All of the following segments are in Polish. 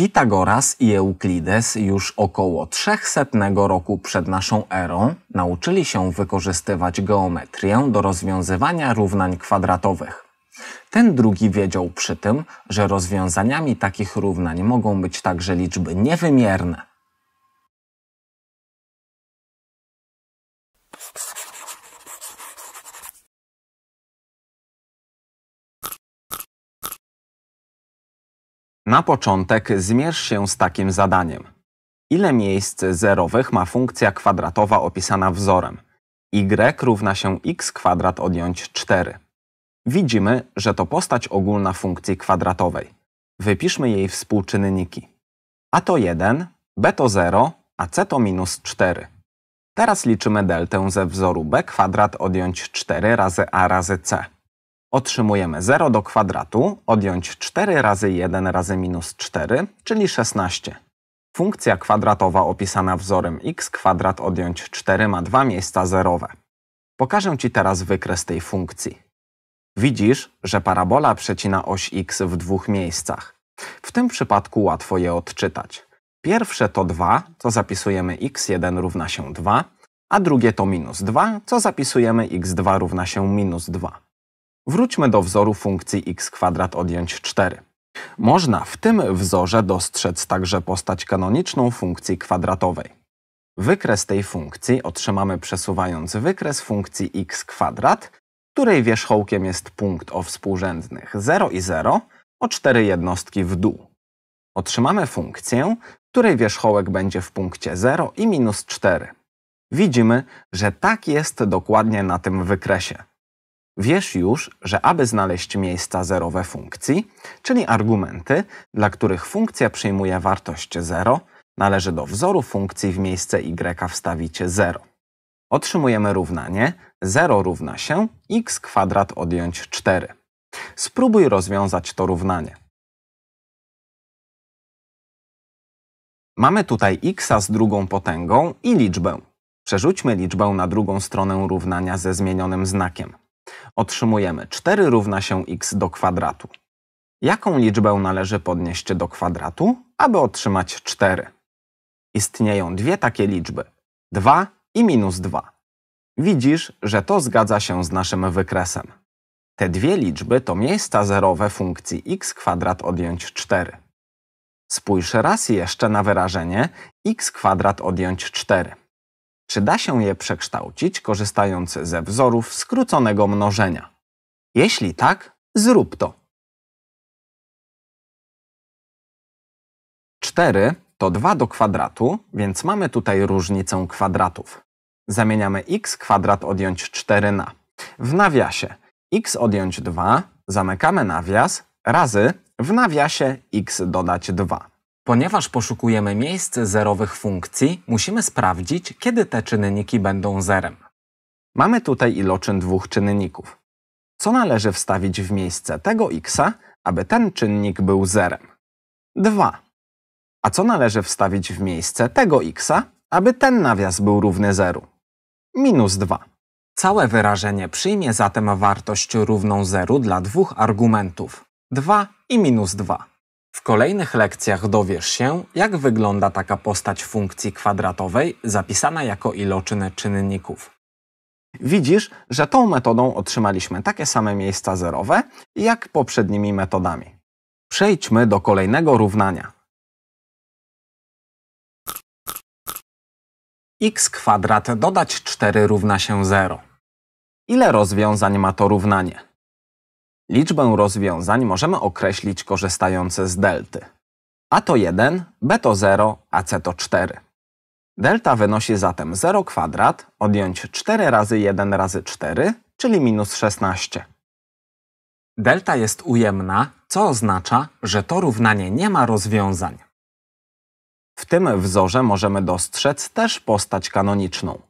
Pitagoras i Euklides już około 300 roku przed naszą erą nauczyli się wykorzystywać geometrię do rozwiązywania równań kwadratowych. Ten drugi wiedział przy tym, że rozwiązaniami takich równań mogą być także liczby niewymierne. Na początek zmierz się z takim zadaniem. Ile miejsc zerowych ma funkcja kwadratowa opisana wzorem? y równa się x kwadrat odjąć 4. Widzimy, że to postać ogólna funkcji kwadratowej. Wypiszmy jej współczynniki. a to 1, b to 0, a c to minus 4. Teraz liczymy deltę ze wzoru b kwadrat odjąć 4 razy a razy c. Otrzymujemy 0 do kwadratu, odjąć 4 razy 1 razy minus 4, czyli 16. Funkcja kwadratowa opisana wzorem x kwadrat odjąć 4 ma dwa miejsca zerowe. Pokażę Ci teraz wykres tej funkcji. Widzisz, że parabola przecina oś x w dwóch miejscach. W tym przypadku łatwo je odczytać. Pierwsze to 2, co zapisujemy x1 równa się 2, a drugie to minus 2, co zapisujemy x2 równa się minus 2. Wróćmy do wzoru funkcji x kwadrat odjąć 4. Można w tym wzorze dostrzec także postać kanoniczną funkcji kwadratowej. Wykres tej funkcji otrzymamy przesuwając wykres funkcji x kwadrat, której wierzchołkiem jest punkt o współrzędnych 0 i 0 o 4 jednostki w dół. Otrzymamy funkcję, której wierzchołek będzie w punkcie 0 i minus 4. Widzimy, że tak jest dokładnie na tym wykresie. Wiesz już, że aby znaleźć miejsca zerowe funkcji, czyli argumenty, dla których funkcja przyjmuje wartość 0, należy do wzoru funkcji w miejsce y wstawić 0. Otrzymujemy równanie 0 równa się x kwadrat odjąć 4. Spróbuj rozwiązać to równanie. Mamy tutaj x z drugą potęgą i liczbę. Przerzućmy liczbę na drugą stronę równania ze zmienionym znakiem. Otrzymujemy 4 równa się x do kwadratu. Jaką liczbę należy podnieść do kwadratu, aby otrzymać 4? Istnieją dwie takie liczby, 2 i minus 2. Widzisz, że to zgadza się z naszym wykresem. Te dwie liczby to miejsca zerowe funkcji x kwadrat odjąć 4. Spójrz raz jeszcze na wyrażenie x kwadrat odjąć 4. Czy da się je przekształcić, korzystając ze wzorów skróconego mnożenia? Jeśli tak, zrób to. 4 to 2 do kwadratu, więc mamy tutaj różnicę kwadratów. Zamieniamy x kwadrat odjąć 4 na. W nawiasie x odjąć 2, zamykamy nawias, razy w nawiasie x dodać 2. Ponieważ poszukujemy miejsc zerowych funkcji, musimy sprawdzić, kiedy te czynniki będą zerem. Mamy tutaj iloczyn dwóch czynników. Co należy wstawić w miejsce tego x, aby ten czynnik był zerem? 2. A co należy wstawić w miejsce tego x, aby ten nawias był równy 0? Minus 2. Całe wyrażenie przyjmie zatem wartość równą 0 dla dwóch argumentów 2 i minus 2. W kolejnych lekcjach dowiesz się, jak wygląda taka postać funkcji kwadratowej zapisana jako iloczyn czynników. Widzisz, że tą metodą otrzymaliśmy takie same miejsca zerowe jak poprzednimi metodami. Przejdźmy do kolejnego równania. x kwadrat dodać 4 równa się 0. Ile rozwiązań ma to równanie? Liczbę rozwiązań możemy określić korzystając z delty. A to 1, B to 0, a C to 4. Delta wynosi zatem 0 kwadrat odjąć 4 razy 1 razy 4, czyli minus 16. Delta jest ujemna, co oznacza, że to równanie nie ma rozwiązań. W tym wzorze możemy dostrzec też postać kanoniczną.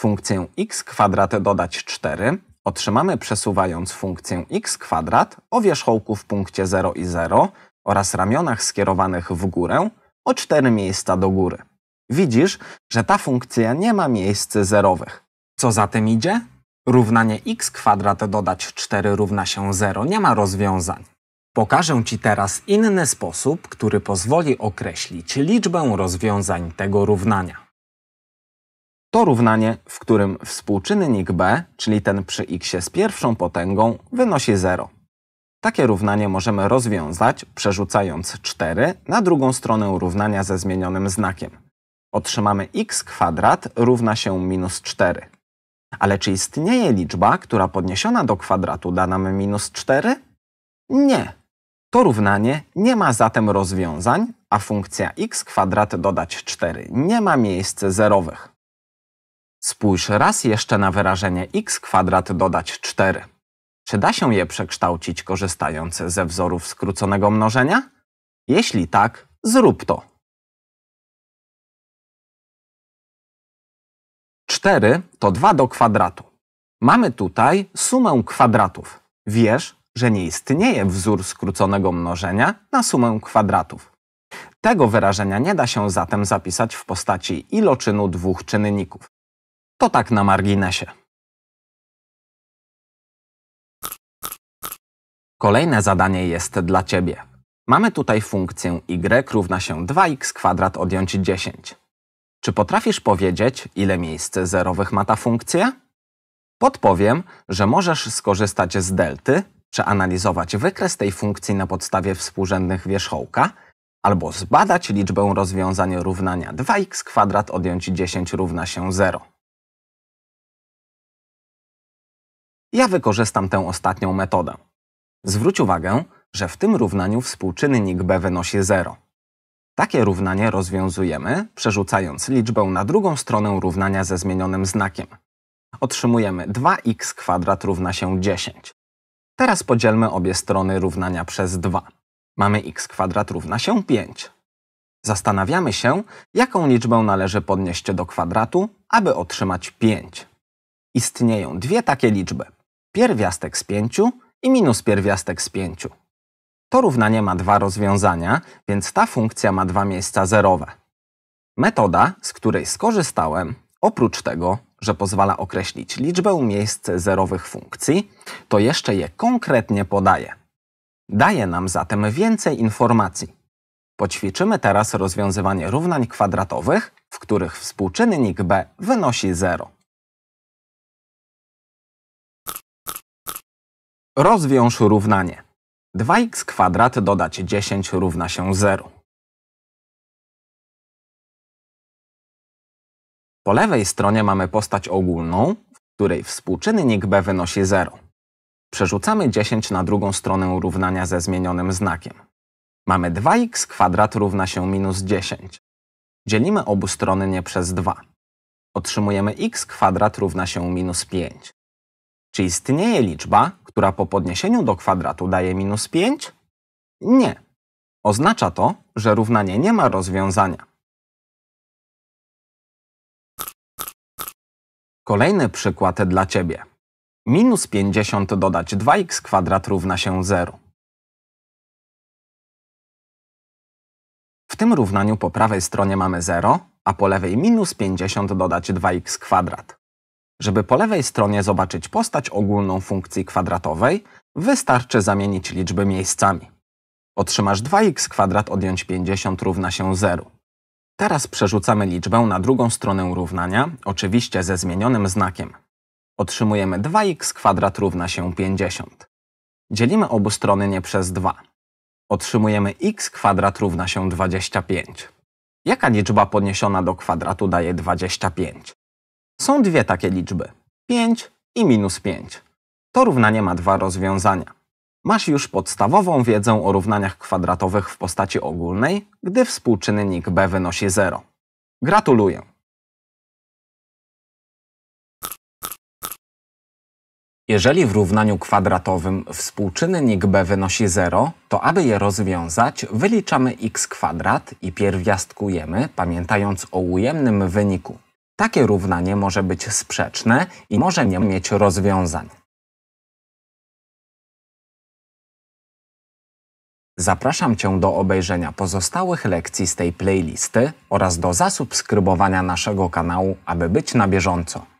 Funkcję x kwadrat dodać 4 otrzymamy przesuwając funkcję x kwadrat o wierzchołku w punkcie 0 i 0 oraz ramionach skierowanych w górę o 4 miejsca do góry. Widzisz, że ta funkcja nie ma miejsc zerowych. Co za tym idzie? Równanie x kwadrat dodać 4 równa się 0 nie ma rozwiązań. Pokażę Ci teraz inny sposób, który pozwoli określić liczbę rozwiązań tego równania to równanie, w którym współczynnik b, czyli ten przy x z pierwszą potęgą, wynosi 0. Takie równanie możemy rozwiązać, przerzucając 4 na drugą stronę równania ze zmienionym znakiem. Otrzymamy x kwadrat równa się minus 4. Ale czy istnieje liczba, która podniesiona do kwadratu da nam minus 4? Nie. To równanie nie ma zatem rozwiązań, a funkcja x kwadrat dodać 4 nie ma miejsc zerowych. Spójrz raz jeszcze na wyrażenie x kwadrat dodać 4. Czy da się je przekształcić korzystając ze wzorów skróconego mnożenia? Jeśli tak, zrób to. 4 to 2 do kwadratu. Mamy tutaj sumę kwadratów. Wiesz, że nie istnieje wzór skróconego mnożenia na sumę kwadratów. Tego wyrażenia nie da się zatem zapisać w postaci iloczynu dwóch czynników. To tak na marginesie. Kolejne zadanie jest dla Ciebie. Mamy tutaj funkcję y równa się 2x kwadrat odjąć 10. Czy potrafisz powiedzieć, ile miejsc zerowych ma ta funkcja? Podpowiem, że możesz skorzystać z delty, przeanalizować wykres tej funkcji na podstawie współrzędnych wierzchołka, albo zbadać liczbę rozwiązań równania 2x kwadrat odjąć 10 równa się 0. Ja wykorzystam tę ostatnią metodę. Zwróć uwagę, że w tym równaniu współczynnik b wynosi 0. Takie równanie rozwiązujemy, przerzucając liczbę na drugą stronę równania ze zmienionym znakiem. Otrzymujemy 2x kwadrat równa się 10. Teraz podzielmy obie strony równania przez 2. Mamy x kwadrat równa się 5. Zastanawiamy się, jaką liczbę należy podnieść do kwadratu, aby otrzymać 5. Istnieją dwie takie liczby – pierwiastek z 5 i minus pierwiastek z 5. To równanie ma dwa rozwiązania, więc ta funkcja ma dwa miejsca zerowe. Metoda, z której skorzystałem, oprócz tego, że pozwala określić liczbę miejsc zerowych funkcji, to jeszcze je konkretnie podaje. Daje nam zatem więcej informacji. Poćwiczymy teraz rozwiązywanie równań kwadratowych, w których współczynnik b wynosi 0. Rozwiąż równanie. 2x kwadrat dodać 10 równa się 0. Po lewej stronie mamy postać ogólną, w której współczynnik b wynosi 0. Przerzucamy 10 na drugą stronę równania ze zmienionym znakiem. Mamy 2x kwadrat równa się minus 10. Dzielimy obu strony nie przez 2. Otrzymujemy x kwadrat równa się minus 5. Czy istnieje liczba, która po podniesieniu do kwadratu daje minus 5? Nie. Oznacza to, że równanie nie ma rozwiązania. Kolejny przykład dla Ciebie. Minus 50 dodać 2x kwadrat równa się 0. W tym równaniu po prawej stronie mamy 0, a po lewej minus 50 dodać 2x kwadrat. Żeby po lewej stronie zobaczyć postać ogólną funkcji kwadratowej, wystarczy zamienić liczby miejscami. Otrzymasz 2x kwadrat odjąć 50 równa się 0. Teraz przerzucamy liczbę na drugą stronę równania, oczywiście ze zmienionym znakiem. Otrzymujemy 2x kwadrat równa się 50. Dzielimy obu strony nie przez 2. Otrzymujemy x kwadrat równa się 25. Jaka liczba podniesiona do kwadratu daje 25? Są dwie takie liczby, 5 i minus 5. To równanie ma dwa rozwiązania. Masz już podstawową wiedzę o równaniach kwadratowych w postaci ogólnej, gdy współczynnik b wynosi 0. Gratuluję! Jeżeli w równaniu kwadratowym współczynnik b wynosi 0, to aby je rozwiązać, wyliczamy x kwadrat i pierwiastkujemy, pamiętając o ujemnym wyniku. Takie równanie może być sprzeczne i może nie mieć rozwiązań. Zapraszam Cię do obejrzenia pozostałych lekcji z tej playlisty oraz do zasubskrybowania naszego kanału, aby być na bieżąco.